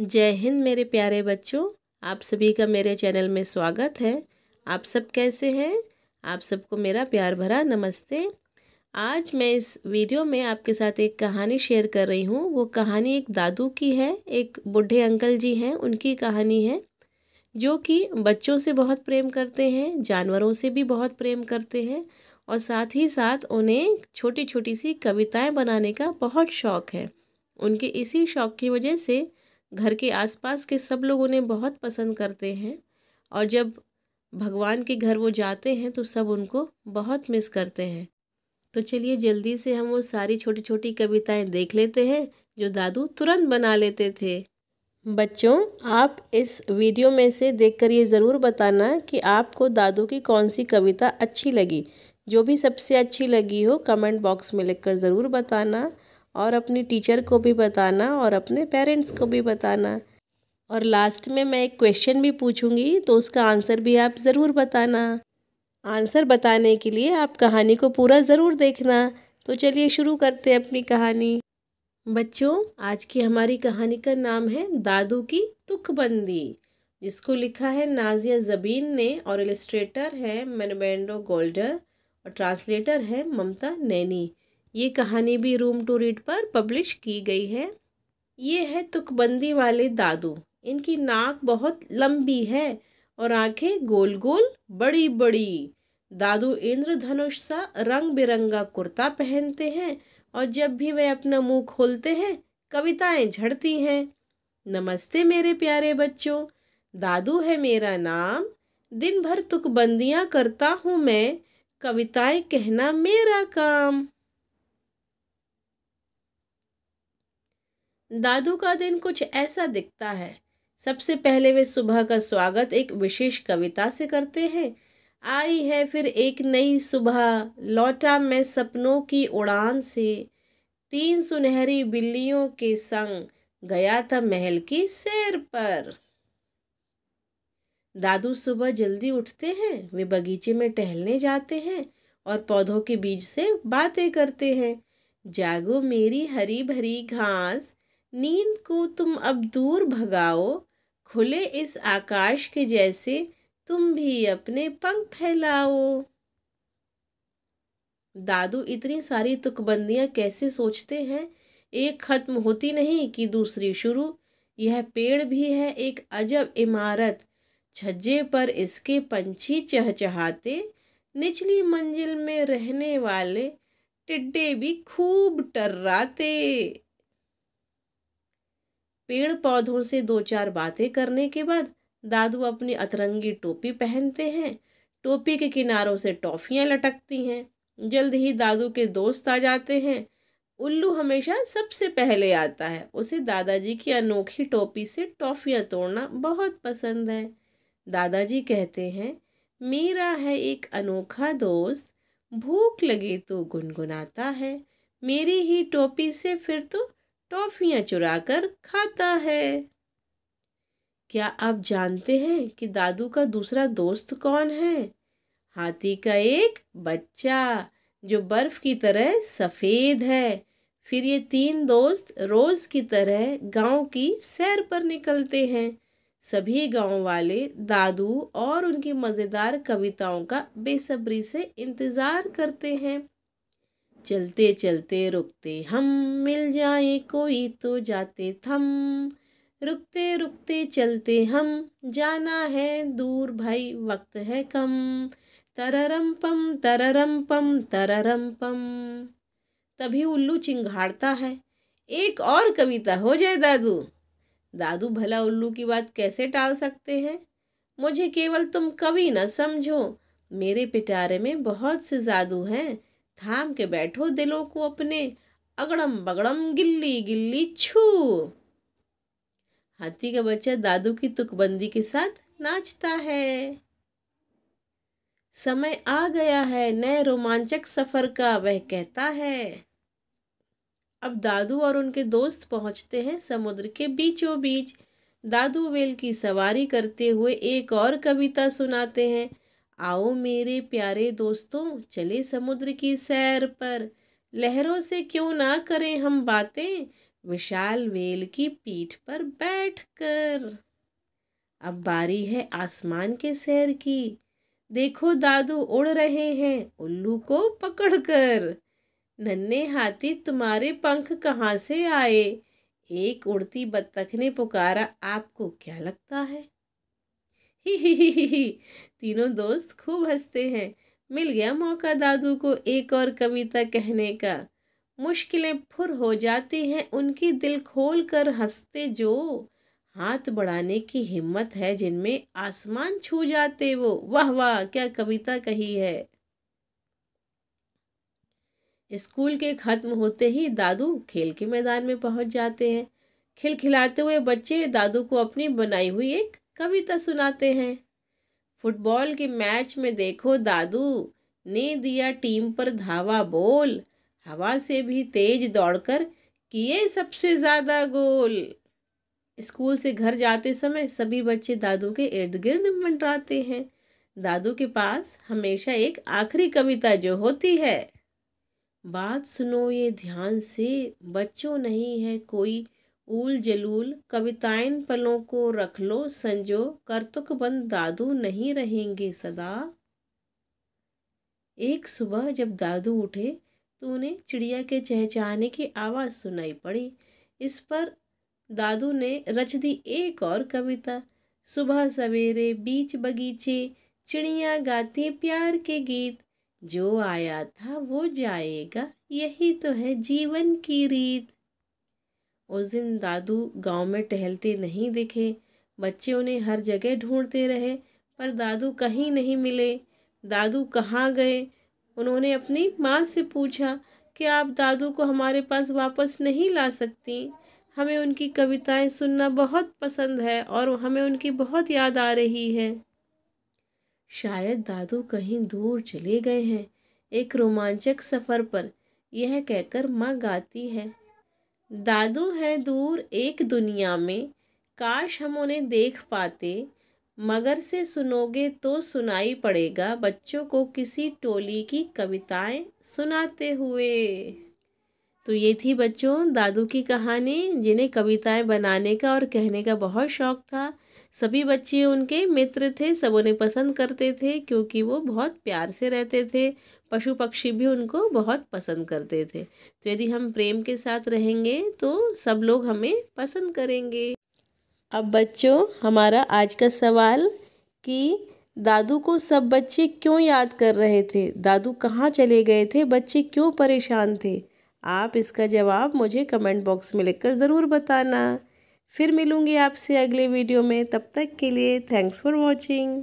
जय हिंद मेरे प्यारे बच्चों आप सभी का मेरे चैनल में स्वागत है आप सब कैसे हैं आप सबको मेरा प्यार भरा नमस्ते आज मैं इस वीडियो में आपके साथ एक कहानी शेयर कर रही हूँ वो कहानी एक दादू की है एक बूढ़े अंकल जी हैं उनकी कहानी है जो कि बच्चों से बहुत प्रेम करते हैं जानवरों से भी बहुत प्रेम करते हैं और साथ ही साथ उन्हें छोटी छोटी सी कविताएं बनाने का बहुत शौक़ है उनके इसी शौक़ की वजह से घर के आसपास के सब लोग उन्हें बहुत पसंद करते हैं और जब भगवान के घर वो जाते हैं तो सब उनको बहुत मिस करते हैं तो चलिए जल्दी से हम वो सारी छोटी छोटी कविताएं देख लेते हैं जो दादू तुरंत बना लेते थे बच्चों आप इस वीडियो में से देखकर ये ज़रूर बताना कि आपको दादू की कौन सी कविता अच्छी लगी जो भी सबसे अच्छी लगी हो कमेंट बॉक्स में लिखकर ज़रूर बताना और अपनी टीचर को भी बताना और अपने पेरेंट्स को भी बताना और लास्ट में मैं एक क्वेश्चन भी पूछूंगी तो उसका आंसर भी आप ज़रूर बताना आंसर बताने के लिए आप कहानी को पूरा ज़रूर देखना तो चलिए शुरू करते हैं अपनी कहानी बच्चों आज की हमारी कहानी का नाम है दादू की तुखबंदी जिसको लिखा है नाजिया ज़बीन ने और इलस्ट्रेटर है मनबेंडो गोल्डर और ट्रांसलेटर है ममता नैनी ये कहानी भी रूम टू रीड पर पब्लिश की गई है ये है तुकबंदी वाले दादू इनकी नाक बहुत लंबी है और आंखें गोल गोल बड़ी बड़ी दादू इंद्रधनुष सा रंग बिरंगा कुर्ता पहनते हैं और जब भी वे अपना मुंह खोलते हैं कविताएं झड़ती हैं नमस्ते मेरे प्यारे बच्चों दादू है मेरा नाम दिन भर तुकबंदियाँ करता हूँ मैं कविताएं कहना मेरा काम दादू का दिन कुछ ऐसा दिखता है सबसे पहले वे सुबह का स्वागत एक विशेष कविता से करते हैं आई है फिर एक नई सुबह लौटा मैं सपनों की उड़ान से तीन सुनहरी बिल्लियों के संग गया था महल की सैर पर दादू सुबह जल्दी उठते हैं वे बगीचे में टहलने जाते हैं और पौधों के बीज से बातें करते हैं जागो मेरी हरी भरी घास नींद को तुम अब दूर भगाओ खुले इस आकाश के जैसे तुम भी अपने पंख फैलाओ दादू इतनी सारी तुकबंदियाँ कैसे सोचते हैं एक ख़त्म होती नहीं कि दूसरी शुरू यह पेड़ भी है एक अजब इमारत छज्जे पर इसके पंछी चहचहाते निचली मंजिल में रहने वाले टिड्डे भी खूब टर्राते पेड़ पौधों से दो चार बातें करने के बाद दादू अपनी अतरंगी टोपी पहनते हैं टोपी के किनारों से टॉफियाँ लटकती हैं जल्द ही दादू के दोस्त आ जाते हैं उल्लू हमेशा सबसे पहले आता है उसे दादाजी की अनोखी टोपी से टॉफियाँ तोड़ना बहुत पसंद है दादाजी कहते हैं मेरा है एक अनोखा दोस्त भूख लगे तो गुनगुनाता है मेरी ही टोपी से फिर तो टॉफ़ियाँ चुराकर खाता है क्या आप जानते हैं कि दादू का दूसरा दोस्त कौन है हाथी का एक बच्चा जो बर्फ की तरह सफ़ेद है फिर ये तीन दोस्त रोज़ की तरह गांव की सैर पर निकलते हैं सभी गांव वाले दादू और उनकी मज़ेदार कविताओं का बेसब्री से इंतज़ार करते हैं चलते चलते रुकते हम मिल जाए कोई तो जाते थम रुकते रुकते चलते हम जाना है दूर भाई वक्त है कम तररम पम तररम पम तररम पम तभी उल्लू चिंघाड़ता है एक और कविता हो जाए दादू दादू भला उल्लू की बात कैसे टाल सकते हैं मुझे केवल तुम कवि न समझो मेरे पिटारे में बहुत से जादू हैं थाम के बैठो दिलों को अपने अगड़म बगड़म गिल्ली गिल्ली छू हाथी का बच्चा दादू की तुकबंदी के साथ नाचता है समय आ गया है नए रोमांचक सफ़र का वह कहता है अब दादू और उनके दोस्त पहुंचते हैं समुद्र के बीचों बीच दादू वेल की सवारी करते हुए एक और कविता सुनाते हैं आओ मेरे प्यारे दोस्तों चले समुद्र की सैर पर लहरों से क्यों ना करें हम बातें विशाल वेल की पीठ पर बैठकर अब बारी है आसमान के सैर की देखो दादू उड़ रहे हैं उल्लू को पकड़कर नन्हे हाथी तुम्हारे पंख कहाँ से आए एक उड़ती बत्तख ने पुकारा आपको क्या लगता है ही ही ही ही ही तीनों दोस्त खूब हंसते हैं मिल गया मौका दादू को एक और कविता कहने का मुश्किलें फुर हो जाती हैं उनकी दिल खोल कर हंसते जो हाथ बढ़ाने की हिम्मत है जिनमें आसमान छू जाते वो वाह वाह क्या कविता कही है स्कूल के ख़त्म होते ही दादू खेल के मैदान में पहुंच जाते हैं खिलखिलाते हुए बच्चे दादू को अपनी बनाई हुई एक कविता सुनाते हैं फुटबॉल के मैच में देखो दादू ने दिया टीम पर धावा बोल हवा से भी तेज दौड़कर किए सबसे ज़्यादा गोल स्कूल से घर जाते समय सभी बच्चे दादू के इर्द गिर्द मंडराते हैं दादू के पास हमेशा एक आखिरी कविता जो होती है बात सुनो ये ध्यान से बच्चों नहीं है कोई ऊल जलूल कविताइन पलों को रख लो संजो बंद दादू नहीं रहेंगे सदा एक सुबह जब दादू उठे तो उन्हें चिड़िया के चहचहाने की आवाज़ सुनाई पड़ी इस पर दादू ने रच दी एक और कविता सुबह सवेरे बीच बगीचे चिड़िया गाती प्यार के गीत जो आया था वो जाएगा यही तो है जीवन की रीत उस दिन दादू गांव में टहलते नहीं दिखे बच्चे उन्हें हर जगह ढूंढते रहे पर दादू कहीं नहीं मिले दादू कहाँ गए उन्होंने अपनी माँ से पूछा कि आप दादू को हमारे पास वापस नहीं ला सकती हमें उनकी कविताएं सुनना बहुत पसंद है और हमें उनकी बहुत याद आ रही है शायद दादू कहीं दूर चले गए हैं एक रोमांचक सफ़र पर यह कहकर माँ गाती है दादू है दूर एक दुनिया में काश हम उन्हें देख पाते मगर से सुनोगे तो सुनाई पड़ेगा बच्चों को किसी टोली की कविताएं सुनाते हुए तो ये थी बच्चों दादू की कहानी जिन्हें कविताएं बनाने का और कहने का बहुत शौक था सभी बच्चे उनके मित्र थे सब उन्हें पसंद करते थे क्योंकि वो बहुत प्यार से रहते थे पशु पक्षी भी उनको बहुत पसंद करते थे तो यदि हम प्रेम के साथ रहेंगे तो सब लोग हमें पसंद करेंगे अब बच्चों हमारा आज का सवाल कि दादू को सब बच्चे क्यों याद कर रहे थे दादू कहाँ चले गए थे बच्चे क्यों परेशान थे आप इसका जवाब मुझे कमेंट बॉक्स में लिखकर ज़रूर बताना फिर मिलूँगी आपसे अगले वीडियो में तब तक के लिए थैंक्स फॉर वॉचिंग